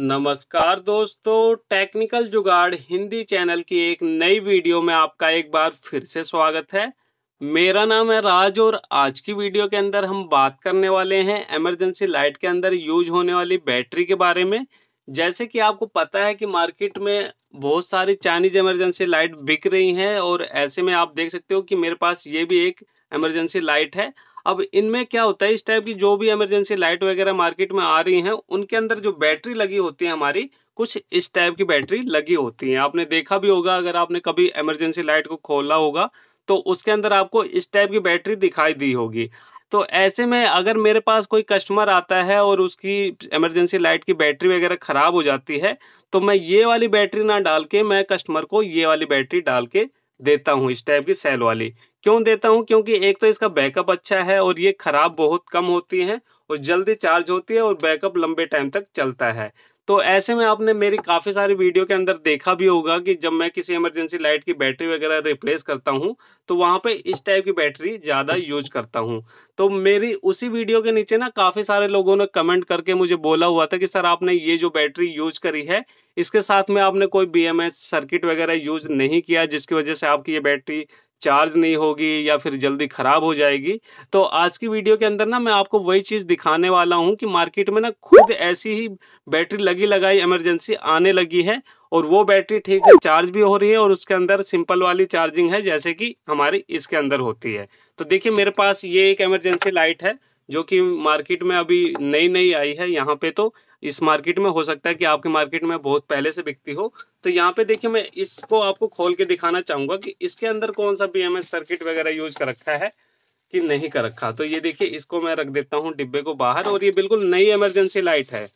नमस्कार दोस्तों टेक्निकल जुगाड़ हिंदी चैनल की एक नई वीडियो में आपका एक बार फिर से स्वागत है मेरा नाम है राज और आज की वीडियो के अंदर हम बात करने वाले हैं इमरजेंसी लाइट के अंदर यूज होने वाली बैटरी के बारे में जैसे कि आपको पता है कि मार्केट में बहुत सारी चाइनीज इमरजेंसी लाइट बिक रही हैं और ऐसे में आप देख सकते हो कि मेरे पास ये भी एक इमरजेंसी लाइट है अब इनमें क्या होता है इस टाइप की जो भी इमरजेंसी लाइट वगैरह मार्केट में आ रही हैं उनके अंदर जो बैटरी लगी होती है हमारी कुछ इस टाइप की बैटरी लगी होती है आपने देखा भी होगा अगर आपने कभी इमरजेंसी लाइट को खोला होगा तो उसके अंदर आपको इस टाइप की बैटरी दिखाई दी होगी तो ऐसे में अगर मेरे पास कोई कस्टमर आता है और उसकी इमरजेंसी लाइट की बैटरी वगैरह ख़राब हो जाती है तो मैं ये वाली बैटरी ना डाल के मैं कस्टमर को ये वाली बैटरी डाल के देता हूँ इस टाइप की सेल वाली क्यों देता हूँ क्योंकि एक तो इसका बैकअप अच्छा है और ये ख़राब बहुत कम होती हैं और जल्दी चार्ज होती है और बैकअप लंबे टाइम तक चलता है तो ऐसे में आपने मेरी काफ़ी सारी वीडियो के अंदर देखा भी होगा कि जब मैं किसी इमरजेंसी लाइट की बैटरी वगैरह रिप्लेस करता हूँ तो वहाँ पे इस टाइप की बैटरी ज़्यादा यूज करता हूँ तो मेरी उसी वीडियो के नीचे ना काफ़ी सारे लोगों ने कमेंट करके मुझे बोला हुआ था कि सर आपने ये जो बैटरी यूज करी है इसके साथ में आपने कोई बी सर्किट वगैरह यूज नहीं किया जिसकी वजह से आपकी ये बैटरी चार्ज नहीं होगी या फिर जल्दी ख़राब हो जाएगी तो आज की वीडियो के अंदर ना मैं आपको वही चीज़ दिखाने वाला हूँ कि मार्केट में ना खुद ऐसी ही बैटरी लगी लगाई इमरजेंसी आने लगी है और वो बैटरी ठीक से चार्ज भी हो रही है और उसके अंदर सिंपल वाली चार्जिंग है जैसे कि हमारी इसके अंदर होती है तो देखिए मेरे पास ये एक एमरजेंसी लाइट है जो कि मार्केट में अभी नई नई आई है यहाँ पे तो इस मार्केट में हो सकता है कि आपके मार्केट में बहुत पहले से बिकती हो तो यहाँ पे देखिए मैं इसको आपको खोल के दिखाना चाहूँगा कि इसके अंदर कौन सा बी सर्किट वगैरह यूज कर रखा है कि नहीं कर रखा तो ये देखिए इसको मैं रख देता हूँ डिब्बे को बाहर और ये बिल्कुल नई इमरजेंसी लाइट है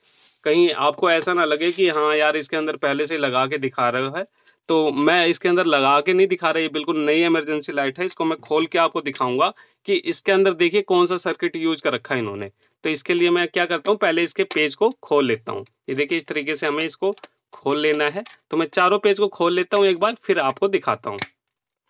कहीं आपको ऐसा ना लगे कि हाँ यार इसके अंदर पहले से लगा के दिखा रहे है तो मैं इसके अंदर लगा के नहीं दिखा रहा ये बिल्कुल नई इमरजेंसी लाइट है इसको मैं खोल के आपको दिखाऊंगा कि इसके अंदर देखिए कौन सा सर्किट यूज कर रखा है इन्होंने तो इसके लिए मैं क्या करता हूँ पहले इसके पेज को खोल लेता हूँ ये देखिए इस तरीके से हमें इसको खोल लेना है तो मैं चारों पेज को खोल लेता हूँ एक बार फिर आपको दिखाता हूँ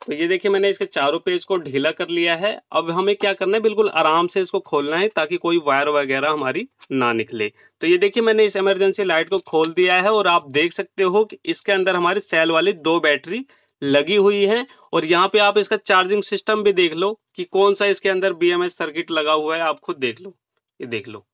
तो ये देखिए मैंने इसके चारों पेज को ढीला कर लिया है अब हमें क्या करना है बिल्कुल आराम से इसको खोलना है ताकि कोई वायर वगैरह हमारी ना निकले तो ये देखिए मैंने इस इमरजेंसी लाइट को खोल दिया है और आप देख सकते हो कि इसके अंदर हमारी सेल वाली दो बैटरी लगी हुई है और यहाँ पे आप इसका चार्जिंग सिस्टम भी देख लो कि कौन सा इसके अंदर बी सर्किट लगा हुआ है आप खुद देख लो ये देख लो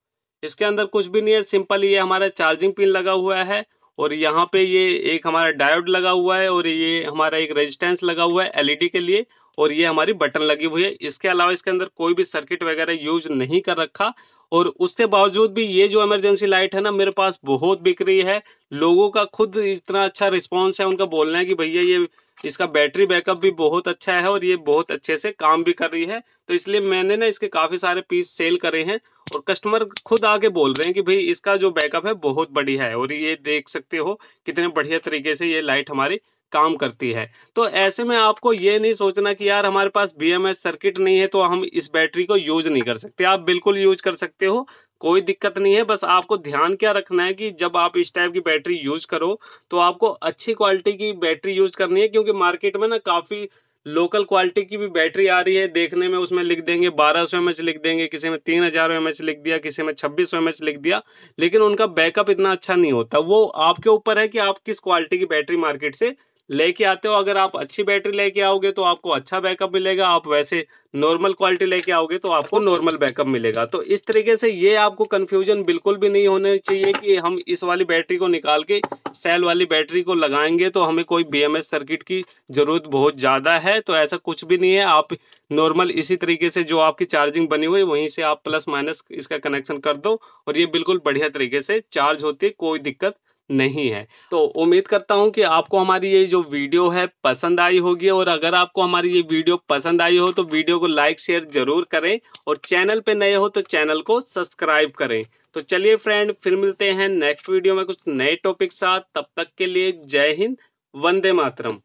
इसके अंदर कुछ भी नहीं है सिंपल ये हमारा चार्जिंग पिन लगा हुआ है और यहाँ पे ये एक हमारा डायोड लगा हुआ है और ये हमारा एक रेजिस्टेंस लगा हुआ है एलईडी e के लिए और ये हमारी बटन लगी हुई है इसके अलावा इसके अंदर कोई भी सर्किट वगैरह यूज नहीं कर रखा और उसके बावजूद भी ये जो इमरजेंसी लाइट है ना मेरे पास बहुत बिक रही है लोगों का खुद इतना अच्छा रिस्पॉन्स है उनका बोलना है कि भैया ये इसका बैटरी बैकअप भी बहुत अच्छा है और ये बहुत अच्छे से काम भी कर रही है तो इसलिए मैंने ना इसके काफ़ी सारे पीस सेल करे हैं और कस्टमर खुद आके बोल रहे हैं कि भाई इसका जो बैकअप है बहुत बढ़िया है और ये देख सकते हो कितने बढ़िया तरीके से ये लाइट हमारी काम करती है तो ऐसे में आपको ये नहीं सोचना कि यार हमारे पास बी सर्किट नहीं है तो हम इस बैटरी को यूज नहीं कर सकते आप बिल्कुल यूज कर सकते हो कोई दिक्कत नहीं है बस आपको ध्यान क्या रखना है कि जब आप इस टाइप की बैटरी यूज करो तो आपको अच्छी क्वालिटी की बैटरी यूज करनी है क्योंकि मार्केट में ना काफ़ी लोकल क्वालिटी की भी बैटरी आ रही है देखने में उसमें लिख देंगे 1200 सौ लिख देंगे किसी में तीन हज़ार लिख दिया किसी में छब्बीस सौ लिख दिया लेकिन उनका बैकअप इतना अच्छा नहीं होता वो आपके ऊपर है कि आप किस क्वालिटी की बैटरी मार्केट से लेके आते हो अगर आप अच्छी बैटरी लेके आओगे तो आपको अच्छा बैकअप मिलेगा आप वैसे नॉर्मल क्वालिटी लेके आओगे तो आपको नॉर्मल बैकअप मिलेगा तो इस तरीके से ये आपको कन्फ्यूजन बिल्कुल भी नहीं होने चाहिए कि हम इस वाली बैटरी को निकाल के सेल वाली बैटरी को लगाएंगे तो हमें कोई बी सर्किट की ज़रूरत बहुत ज़्यादा है तो ऐसा कुछ भी नहीं है आप नॉर्मल इसी तरीके से जो आपकी चार्जिंग बनी हुई वहीं से आप प्लस माइनस इसका कनेक्शन कर दो और ये बिल्कुल बढ़िया तरीके से चार्ज होती है कोई दिक्कत नहीं है तो उम्मीद करता हूँ कि आपको हमारी ये जो वीडियो है पसंद आई होगी और अगर आपको हमारी ये वीडियो पसंद आई हो तो वीडियो को लाइक शेयर जरूर करें और चैनल पे नए हो तो चैनल को सब्सक्राइब करें तो चलिए फ्रेंड फिर मिलते हैं नेक्स्ट वीडियो में कुछ नए टॉपिक साथ तब तक के लिए जय हिंद वंदे मातरम